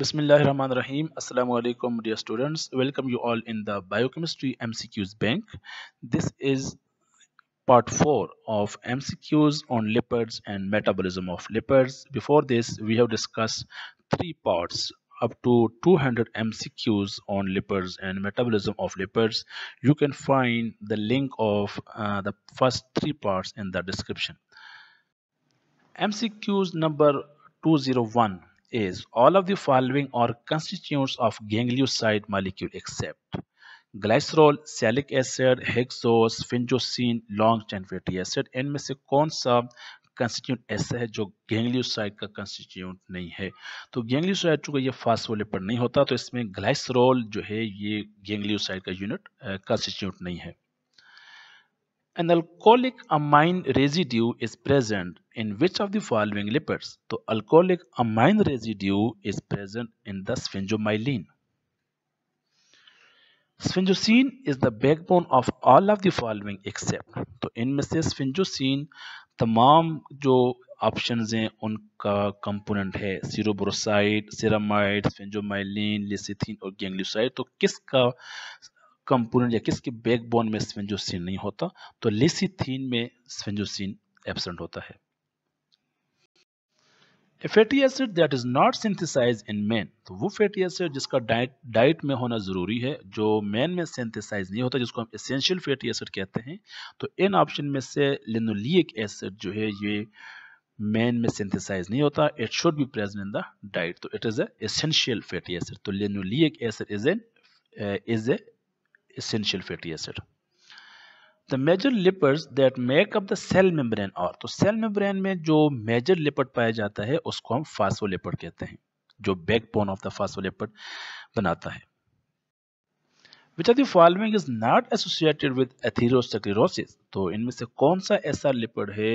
Bismillahirrahmanirrahim. Assalamu alaikum dear students. Welcome you all in the Biochemistry MCQs bank. This is part 4 of MCQs on lipids and metabolism of lipids. Before this we have discussed three parts up to 200 MCQs on lipids and metabolism of lipids. You can find the link of uh, the first three parts in the description. MCQs number 201 is all of the following are constituents of ganglioside molecule except glycerol salic acid hexose hexose long chain fatty acid and me se kaun sa constituent ऐसा है जो ganglioside का constitute नहीं है तो ganglioside चूंकि ये phospholipid नहीं होता तो इसमें ग्लाइसरोल जो है ये गैंग्लियोसाइड का यूनिट कंस्टिट्यूट नहीं है an alcoholic amine residue is present in which of the following lipids तो alcoholic amine residue is present in the sphingomyelin sphingosine is the backbone of all of the following except तो इनमें से स्विंजोसिन तमाम जो option हैं उनका component है सीरोब्रोसाइड ceramide स्विंजोमाइलिन लिसिथिन और गेंग्लिसाइड तो किसका कंपोनेंट या किसके बैकबोन में स्वेंजोसिन नहीं होता तो लिसिथीन में स्वेंजोसिन एबसेंट होता है a fatty acid that is not synthesize in man तो वो फैटी एसिड जिसका डाइट डाइट में होना ज़रूरी है जो मैन में सिंथेसाइज नहीं होता जिसको हम एसेंशियल फैटी एसिड कहते हैं तो इन ऑप्शन में से लिनोलिक एसिड जो है ये मैन में सिंथेसाइज नहीं होता it should be present in the diet तो it is essential fatty acid तो linoleic acid is an is a essential fatty acid. The major lipids that make up the cell membrane are तो cell membrane में जो major lipid पाया जाता है उसको हम phospholipid कहते हैं जो backbone of the phospholipid बनाता है which are the is not associated with atherosclerosis तो इनमें से कौन सा ऐसा लिपिड है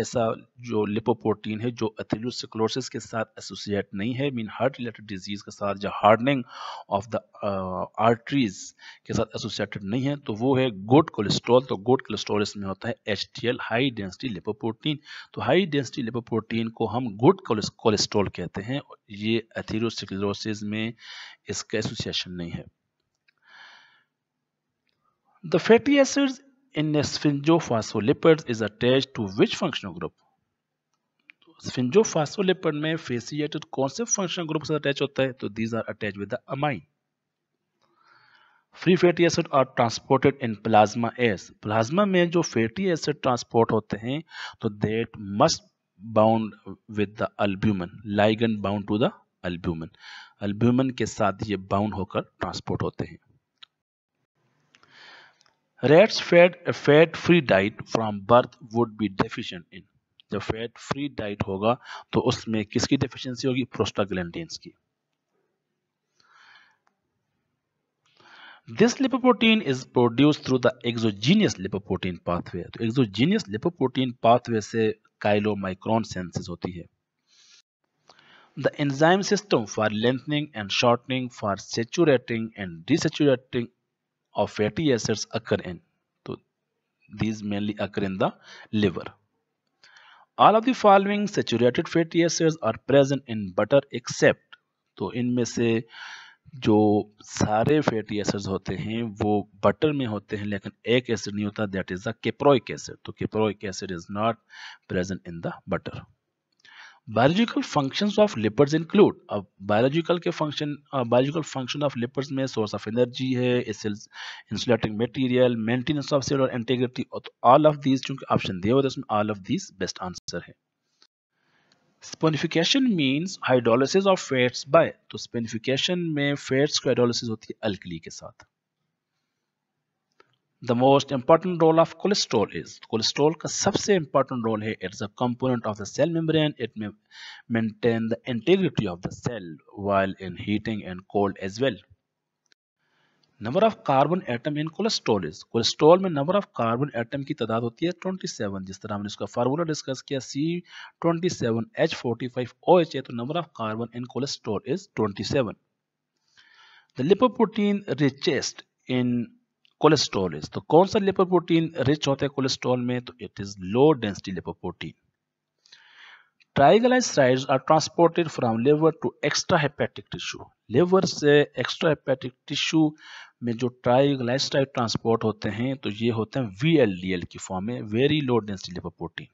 ऐसा जो लिपोप्रोटीन है जो एथीरोस्क्लेरोसिस के साथ एसोसिएट नहीं है मीन हार्ट रिलेटेड डिजीज के साथ या हार्डनिंग ऑफ द आर्टरीज के साथ एसोसिएटेड नहीं है तो वो है गुड कोलेस्ट्रॉल तो गुड कोलेस्ट्रॉल इसमें होता है एच हाई डेंसिटी लिपोप्रोटीन तो हाई डेंसिटी लिपोप्रोटीन को हम गुड कोलेस्ट्रॉल कहते हैं ये एथीरोस्क्लेरोसिस में इसका एसोसिएशन नहीं है The fatty acids in sphingophospholipids is attached to which functional group? Sphingophospholipid में फेसी कौन से फंक्शनल ग्रुप से अटैच होता है तो these are attach with the amine free fatty acid are transported in plasma एस प्लाज्मा में जो फैटी एसिड ट्रांसपोर्ट होते हैं तो that must bound with the albumin ligand bound to the albumin albumin के साथ ये बाउंड होकर ट्रांसपोर्ट होते हैं Rats fed a fat-free diet from birth would be deficient in. जब फैट फ्री डाइट होगा तो उसमें किसकी डेफिशिएंसी होगी प्रोस्टाग्लैंडिन्स की this lipoprotein is produce through the exogenous lipoprotein pathway तो एक्सोजीनियस लिपोप्रोटीन पाथवे से काइलोमाइक्रोन सेंसेस होती है the enzyme system for lengthening and shortening for saturating and desaturating of fatty acids occur in so these mainly occur in the liver all of the following saturated fatty acids are present in butter except तो इनमें से जो सारे fatty acids होते हैं वो butter में होते हैं लेकिन एक एसिड नहीं होता that is the caproic acid तो caproic acid is not present in the butter biological functions of lipids include अब बायोलॉजिकल के function biological function of lipids में सोर्स ऑफ एनर्जी है insulating material maintenance of cell और integrity all of these चूंकि option दिया हुआ था उसमें all of these best answer है saponification means hydrolysis of fats by तो स्पेनिफिकेशन में फैट्स को हाइड्रोलिसिस होती है अल्कली के साथ the most important role of cholesterol is cholesterol का सबसे इंपॉर्टेंट रोल है it's a component of the cell membrane it may maintain the integrity of the cell while in heating and cold as well number of carbon atom in cholesterol is cholesterol में number of carbon atom की तादाद होती है 27 जिस तरह हमने इसका formula discuss किया C twenty seven H forty five O है तो number of carbon in cholesterol is 27 the lipoprotein richest in cholesterol is तो कौन सा प्रोटीन रिच होता है कोलेस्ट्रॉल में तो it is low density protein triglycerides are transported from liver to extra hepatic tissue liver से एक्स्ट्रा हेपेटिक टिश्यू में जो ट्राइग्लाइसराइड ट्रांसपोर्ट होते हैं तो ये होते हैं वी की फॉर्म में very low density protein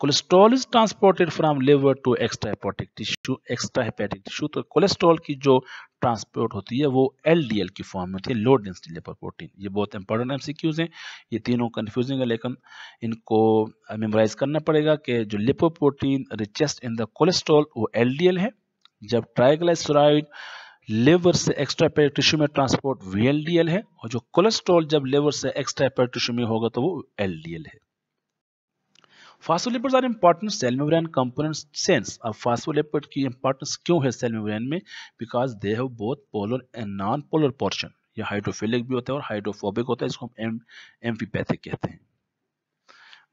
cholesterol is transported from liver to extra hepatic tissue extra hepatic tissue तो कोलेस्ट्रॉल की जो ट्रांसपोर्ट होती है वो एल की फॉर्म में होती है लो डेंसिटी लेपर प्रोटीन ये बहुत इंपॉर्टेंट एमसीक्यूज हैं ये तीनों कन्फ्यूजिंग है लेकिन इनको मेमोराइज करना पड़ेगा कि जो lipoprotein richest in the cholesterol वो एल है जब ट्राइग्लाइसराइड लिवर से एक्स्ट्रा टिश्यू में ट्रांसपोर्ट वी है और जो कोलेस्ट्रॉल जब लिवर से एक्स्ट्रा टिश्यू में होगा तो वो एल है phospholipids are important cell membrane component since अब फास्फोलिपिड की इंपॉर्टेंस क्यों है सेल मेम्ब्रेन में because they have both polar and non polar portion ये हाइड्रोफिलिक भी होता है और हाइड्रोफोबिक होता है इसको हम एम एम्फीपैथिक कहते हैं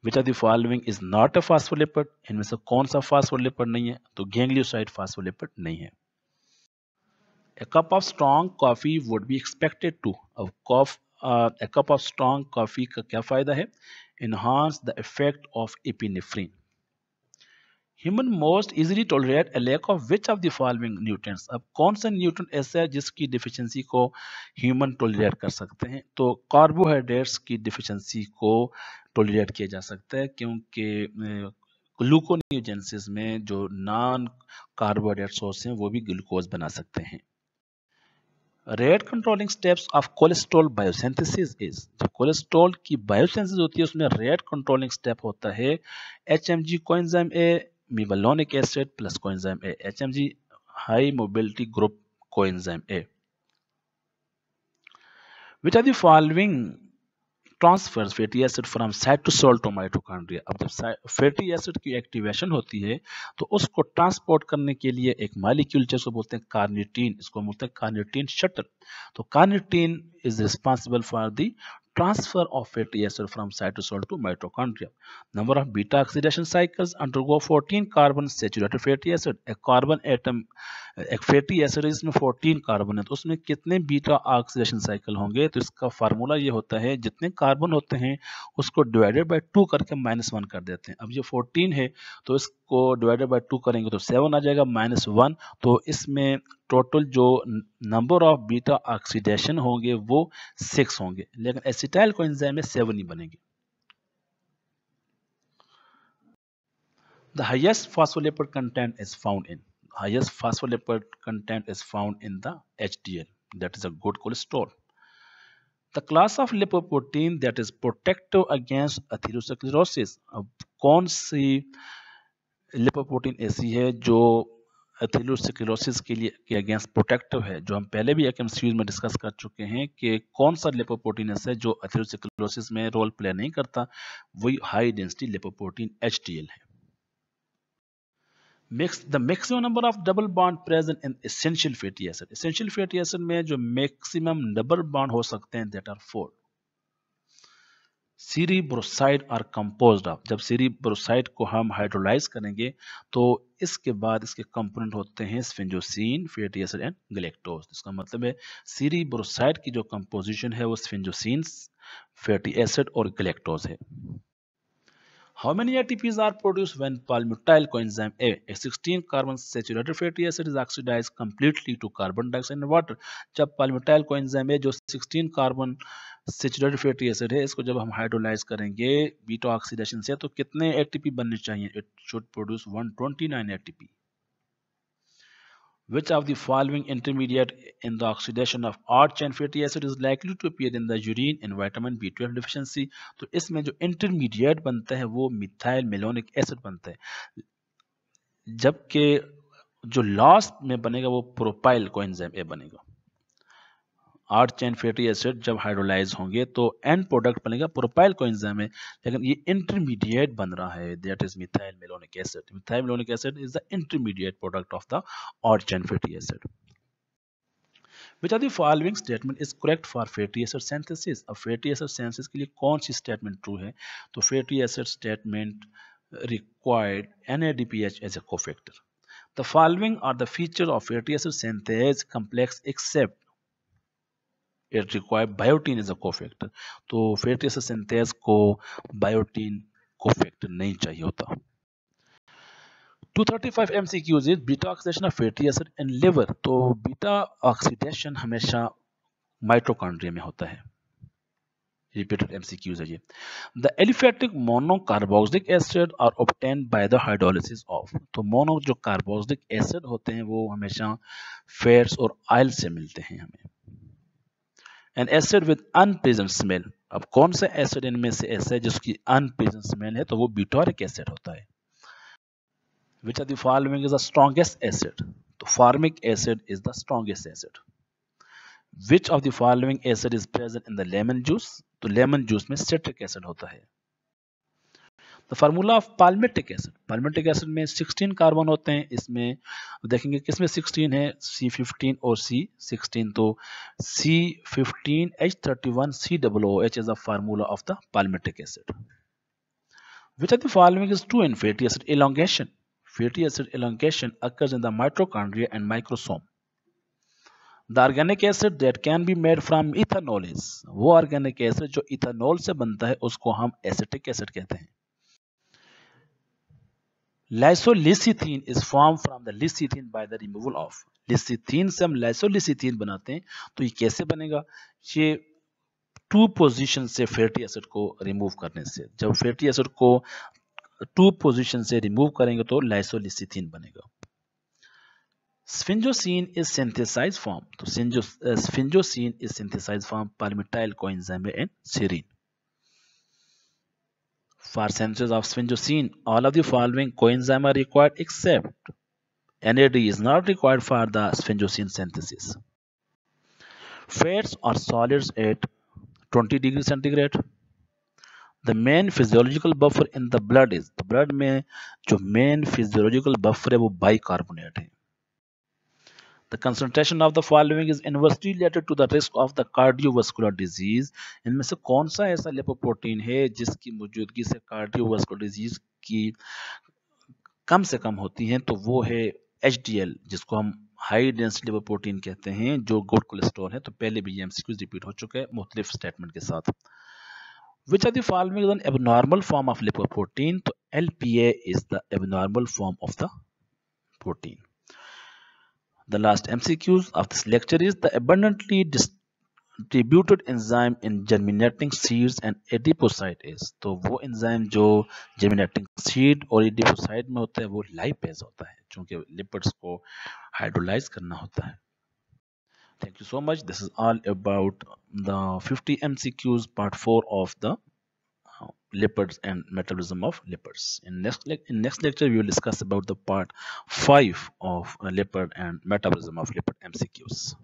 which are the following is not a phospholipid इनमें से कौन सा फास्फोलिपिड नहीं है तो गैंग्लियोसाइड फास्फोलिपिड नहीं है A cup of strong coffee would be expected to. अब कॉफ Uh, a cup of strong coffee का क्या फ़ायदा है enhance the effect of epinephrine human most easily tolerate a lack of which of the following nutrients अब कौन सा nutrient ऐसा है जिसकी डिफिशेंसी को ह्यूमन टोलरेट कर सकते हैं तो कार्बोहाइड्रेट्स की डिफिशेंसी को टोलरेट किया जा सकता है क्योंकि ग्लूकोनियोजेंसिस में जो नॉन कार्बोहाइड्रेट सोर्स हैं वो भी ग्लूकोज बना सकते हैं rate controlling steps of cholesterol biosynthesis is जो कोलेस्ट्रॉल की बायोसेंथिस होती है उसमें रेट कंट्रोलिंग स्टेप होता है H M G coenzyme A mevalonic acid plus coenzyme A H M G high mobility group coenzyme A which are the following transfer fatty acid from cytosol to mitochondria अब जब fatty acid की activation होती है तो उसको transport करने के लिए एक मालिक्यूल जिसको बोलते हैं कार्निटीन इसको बोलते हैं कार्निटीन शटर तो carnitine is responsible for the transfer of fatty acid from cytosol to mitochondria. Number of beta oxidation cycles undergo 14 carbon saturated fatty acid. A carbon atom, एक fatty acid इसमें 14 carbon है तो उसमें कितने beta oxidation cycle होंगे तो इसका formula ये होता है जितने carbon होते हैं उसको divided by 2 करके minus 1 कर देते हैं अब ये 14 है तो इसको divided by 2 करेंगे तो 7 आ जाएगा minus 1 तो इसमें टोटल जो नंबर ऑफ बीटा ऑक्सीडेशन होंगे वो सिक्स होंगे लेकिन एसिटाइल को में सेवन ही बनेंगे the phospholipid content is found in highest phospholipid content is found in the H D L that is a good cholesterol the class of lipoprotein that is protective against atherosis कौन सी lipoprotein ऐसी है जो एथिलोसिकलोसिस के लिए के against protective है जो हम पहले भी एक एमसीज में डिस्कस कर चुके हैं कि कौन सा लिपोप्रोटीनस है जो एथिलोसिकलोसिस में रोल प्ले नहीं करता वही हाई डेंसिटी लिपोप्रोटीन एच है mix the maximum number of double bond present in essential fatty acid essential fatty acid में जो मैक्सिमम डबल बॉन्ड हो सकते हैं that are four cerebroside are compose of जब सीरीब्रोसाइड को हम हाइड्रोलाइज करेंगे तो इसके बाद इसके कंपोनेंट होते हैं sphingosine fatty acid and galactose इसका मतलब है सीरीब्रोसाइड की जो कंपोजिशन है वो स्फिंजोसिन फैटी एसिड और ग्लेक्टोज है How many ATPs are produced when palmitoyl coenzyme A, a 16 carbon saturated fatty acid is oxidized completely to carbon dioxide and water? जब palmitoyl coenzyme A जो 16 carbon saturated fatty acid है इसको जब हम hydrolyse करेंगे beta oxidation से तो कितने एटीपी बनने चाहिए it should produce 129 ATP which of the following intermediate in the oxidation of are chain fatty acid is likely to appear in the urine in vitamin बी12 डेफिशिएंसी तो इसमें जो इंटरमीडिएट बनता है वो मिथाइल मेलोनिक एसिड बनता है जबकि जो लास्ट में बनेगा वो प्रोपाइल कोएंजाइम ए बनेगा आठ चैन फैटी एसिड जब हाइड्रोलाइज होंगे तो एंड प्रोडक्ट बनेगा प्रोपाइल को है लेकिन ये इंटरमीडिएट बन रहा है that is methyl malonic acid methyl malonic acid is the intermediate product of the आठ chain fatty acid which are the statement is correct for fatty acid synthesis अब फैटी एसिड सेंथेसिस के लिए कौन सी statement true है तो fatty acid statement required N A D P H as a cofactor the following are the feature of fatty acid synthase complex except it requires biotin as a cofactor तो fatty acid synthase को biotin cofactor नहीं चाहिए होता 235 MCQs is beta oxidation of fatty acid in liver तो beta oxidation हमेशा mitochondria में होता है repeated MCQs है ये the aliphatic monocarboxylic acid are obtained by the hydrolysis of तो मोनो जो कार्बोक्सिलिक एसिड होते हैं वो हमेशा फैट्स और आयल से मिलते हैं हमें and acid with unpleasant smell अब कौन सा एसिड इनमें से ऐसा है जिसकी अनप्रेजेंट स्मेल है तो वो ब्यूटोरिक एसिड होता है which are the is the strongest acid तो formic acid is the strongest acid which of the following acid is present in the lemon juice तो लेमन जूस में सिट्रिक एसिड होता है the formula of palmitic acid palmitic acid में 16 carbon होते हैं इसमें देखेंगे किसमें 16 है C15 और C16 तो C15H31COOH is the formula of the palmitic acid. Which of the following is true in fatty acid elongation? Fatty acid elongation occurs in the mitochondria and microsome. The organic acid that can be made from ethanol is वो organic acid जो ethanol से बनता है उसको हम acetic acid कहते हैं lysolecithin is form from the lecithin by the removal of lecithin से हम लाइसोलिसिथीन बनाते हैं तो ये कैसे बनेगा ये टू पोजीशन से फैटी एसिड को रिमूव करने से जब फैटी एसिड को टू पोजीशन से रिमूव करेंगे तो लाइसोलिसिथीन बनेगा स्फिंजोसिन इज सिंथेसाइज फॉर्म तो sphingosine is synthesise from palmitoyl coenzyme and serine for synthesis of sphingosine all of the following coenzyme are required except NAD is not required for the sphingosine synthesis. Fats are solids at 20 degrees centigrade. The main physiological buffer in the blood is the blood में जो main physiological buffer है वो bicarbonate है The concentration of the following is inversely related to the risk of the cardiovascular disease. इनमें से कौन सा ऐसा लिपोप्रोटीन है जिसकी मौजूदगी से cardiovascular disease की कम से कम होती है तो वो है एच जिसको हम हाई डेंसिटी लिपोप्रोटीन कहते हैं जो गुड कोलेस्ट्रॉल है तो पहले भी एम रिपीट हो चुका है मुख्तलिफ स्टेटमेंट के साथ which are the following is an abnormal form of lipoprotein so lpa is the abnormal form of the protein The last MCQs of this lecture is the abundantly distributed enzyme in germinating seeds and adipocyte is. तो वो enzyme जो germinating seed और adipocyte में होता है वो lipase होता है क्योंकि lipids को hydrolyze करना होता है Thank you so much. This is all about the 50 MCQs part 4 of the lipids and metabolism of lipids. In next, in next lecture, we will discuss about the part 5 of uh, lipid and metabolism of lipid MCQs.